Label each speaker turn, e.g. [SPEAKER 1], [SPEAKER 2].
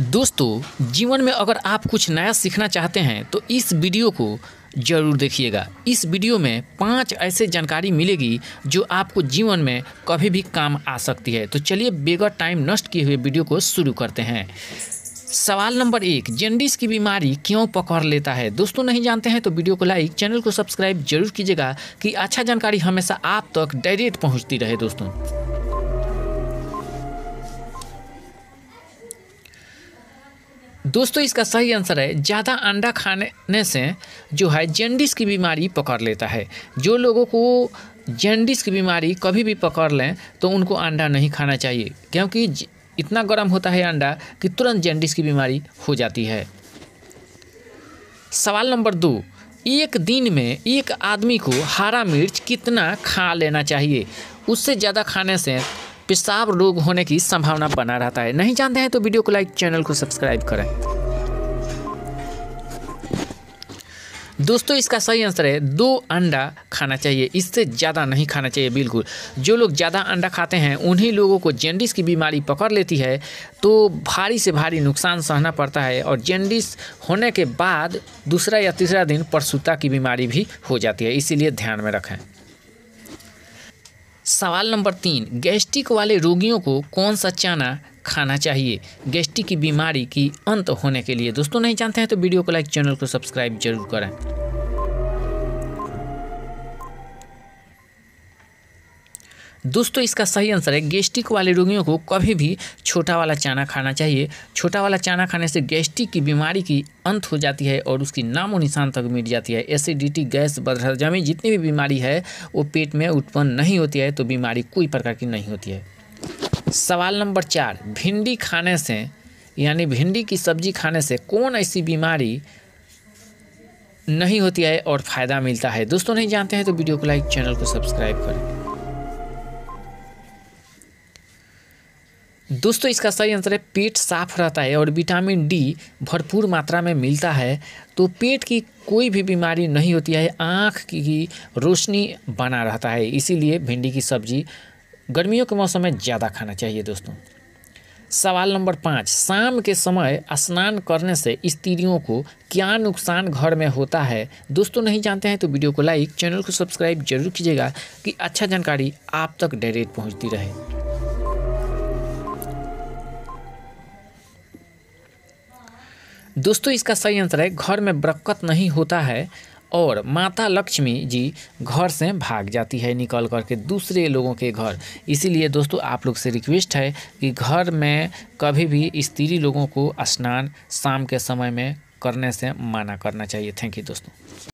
[SPEAKER 1] दोस्तों जीवन में अगर आप कुछ नया सीखना चाहते हैं तो इस वीडियो को ज़रूर देखिएगा इस वीडियो में पांच ऐसे जानकारी मिलेगी जो आपको जीवन में कभी भी काम आ सकती है तो चलिए बेगर टाइम नष्ट किए हुए वीडियो को शुरू करते हैं सवाल नंबर एक जेंडिस की बीमारी क्यों पकड़ लेता है दोस्तों नहीं जानते हैं तो वीडियो को लाइक चैनल को सब्सक्राइब जरूर कीजिएगा कि अच्छा जानकारी हमेशा आप तक डायरेक्ट पहुँचती रहे दोस्तों दोस्तों इसका सही आंसर है ज़्यादा अंडा खाने से जो है जेंडिस की बीमारी पकड़ लेता है जो लोगों को जेंडिस की बीमारी कभी भी पकड़ लें तो उनको अंडा नहीं खाना चाहिए क्योंकि इतना गर्म होता है अंडा कि तुरंत जेंडिस की बीमारी हो जाती है सवाल नंबर दो एक दिन में एक आदमी को हरा मिर्च कितना खा लेना चाहिए उससे ज़्यादा खाने से पेशाब रोग होने की संभावना बना रहता है नहीं जानते हैं तो वीडियो को लाइक चैनल को सब्सक्राइब करें दोस्तों इसका सही आंसर है दो अंडा खाना चाहिए इससे ज़्यादा नहीं खाना चाहिए बिल्कुल जो लोग ज़्यादा अंडा खाते हैं उन्हीं लोगों को जेंडिस की बीमारी पकड़ लेती है तो भारी से भारी नुकसान सहना पड़ता है और जेंडिस होने के बाद दूसरा या तीसरा दिन परसुता की बीमारी भी हो जाती है इसीलिए ध्यान में रखें सवाल नंबर तीन गैस्ट्रिक वाले रोगियों को कौन सा चना खाना चाहिए गैस्ट्रिक की बीमारी की अंत होने के लिए दोस्तों नहीं जानते हैं तो वीडियो को लाइक चैनल को सब्सक्राइब जरूर करें दोस्तों इसका सही आंसर है गैस्ट्रिक वाले रोगियों को कभी भी छोटा वाला चाना खाना चाहिए छोटा वाला चाना खाने से गैस्ट्रिक की बीमारी की अंत हो जाती है और उसकी नामो निशान तक मिट जाती है एसिडिटी गैस बदहजमी जितनी भी बीमारी है वो पेट में उत्पन्न नहीं होती है तो बीमारी कोई प्रकार की नहीं होती है सवाल नंबर चार भिंडी खाने से यानी भिंडी की सब्जी खाने से कौन ऐसी बीमारी नहीं होती है और फ़ायदा मिलता है दोस्तों नहीं जानते हैं तो वीडियो को लाइक चैनल को सब्सक्राइब करें दोस्तों इसका सही आंसर है पेट साफ रहता है और विटामिन डी भरपूर मात्रा में मिलता है तो पेट की कोई भी बीमारी नहीं होती है आँख की रोशनी बना रहता है इसीलिए भिंडी की सब्जी गर्मियों के मौसम में ज़्यादा खाना चाहिए दोस्तों सवाल नंबर पाँच शाम के समय स्नान करने से स्त्रियों को क्या नुकसान घर में होता है दोस्तों नहीं जानते हैं तो वीडियो को लाइक चैनल को सब्सक्राइब जरूर कीजिएगा कि अच्छा जानकारी आप तक डायरेक्ट पहुंचती रहे दोस्तों इसका सही आंसर है घर में बरकत नहीं होता है और माता लक्ष्मी जी घर से भाग जाती है निकल करके दूसरे लोगों के घर इसीलिए दोस्तों आप लोग से रिक्वेस्ट है कि घर में कभी भी स्त्री लोगों को स्नान शाम के समय में करने से मना करना चाहिए थैंक यू दोस्तों